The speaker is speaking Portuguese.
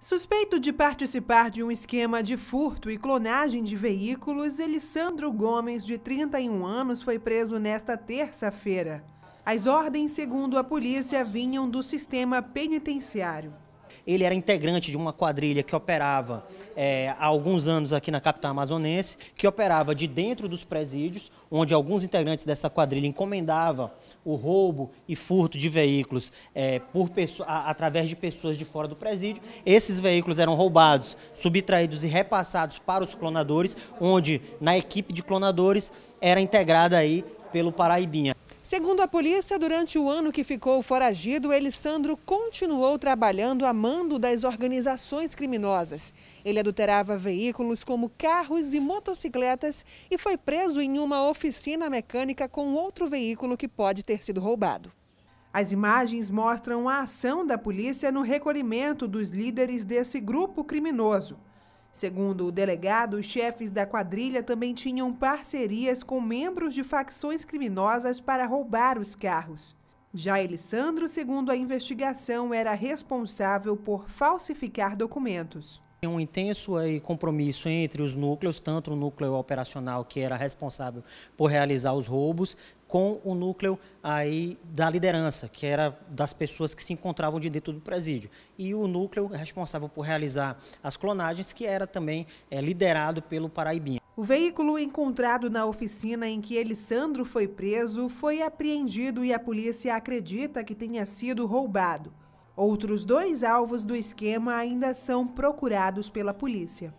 Suspeito de participar de um esquema de furto e clonagem de veículos, Elisandro Gomes, de 31 anos, foi preso nesta terça-feira. As ordens, segundo a polícia, vinham do sistema penitenciário. Ele era integrante de uma quadrilha que operava é, há alguns anos aqui na capital amazonense, que operava de dentro dos presídios, onde alguns integrantes dessa quadrilha encomendava o roubo e furto de veículos é, por a, através de pessoas de fora do presídio. Esses veículos eram roubados, subtraídos e repassados para os clonadores, onde na equipe de clonadores era integrada aí pelo Paraibinha. Segundo a polícia, durante o ano que ficou foragido, Elisandro continuou trabalhando a mando das organizações criminosas. Ele adulterava veículos como carros e motocicletas e foi preso em uma oficina mecânica com outro veículo que pode ter sido roubado. As imagens mostram a ação da polícia no recolhimento dos líderes desse grupo criminoso. Segundo o delegado, os chefes da quadrilha também tinham parcerias com membros de facções criminosas para roubar os carros. Já Elissandro, segundo a investigação, era responsável por falsificar documentos. Tem um intenso compromisso entre os núcleos, tanto o núcleo operacional que era responsável por realizar os roubos, com o núcleo aí da liderança, que era das pessoas que se encontravam de dentro do presídio. E o núcleo responsável por realizar as clonagens, que era também é, liderado pelo Paraibinha. O veículo encontrado na oficina em que Elisandro foi preso foi apreendido e a polícia acredita que tenha sido roubado. Outros dois alvos do esquema ainda são procurados pela polícia.